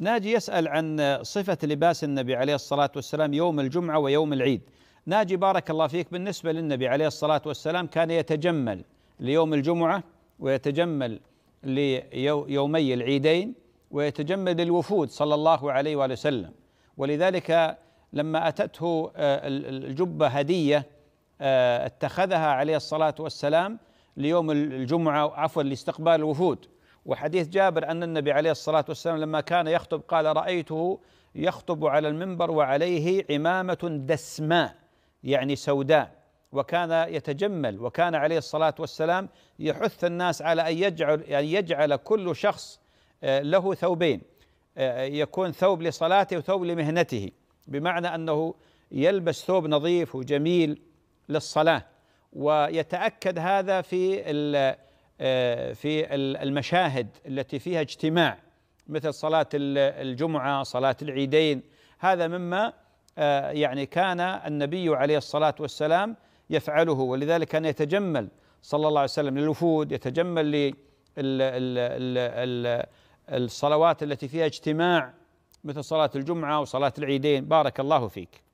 ناجي يسأل عن صفة لباس النبي عليه الصلاة والسلام يوم الجمعة ويوم العيد ناجي بارك الله فيك بالنسبة للنبي عليه الصلاة والسلام كان يتجمل ليوم الجمعة ويتجمل ليومي العيدين ويتجمل للوفود صلى الله عليه وآله وسلم ولذلك لما أتته آه، الجبة هدية آه، اتخذها عليه الصلاة والسلام ليوم الجمعة عفوا لاستقبال الوفود وحديث جابر أن النبي عليه الصلاة والسلام لما كان يخطب قال رأيته يخطب على المنبر وعليه عمامة دسماء يعني سوداء وكان يتجمل وكان عليه الصلاة والسلام يحث الناس على أن يجعل, أن يعني يجعل كل شخص آه، له ثوبين آه، يكون ثوب لصلاته وثوب لمهنته بمعنى أنه يلبس ثوب نظيف وجميل للصلاة ويتأكد هذا في آه، في المشاهد التي فيها اجتماع مثل صلاة الجمعة صلاة العيدين هذا مما آه، يعني كان النبي عليه الصلاة والسلام يفعله ولذلك كان يتجمل صلى الله عليه وسلم للوفود يتجمل للصلوات التي فيها اجتماع مثل صلاة الجمعة وصلاة العيدين بارك الله فيك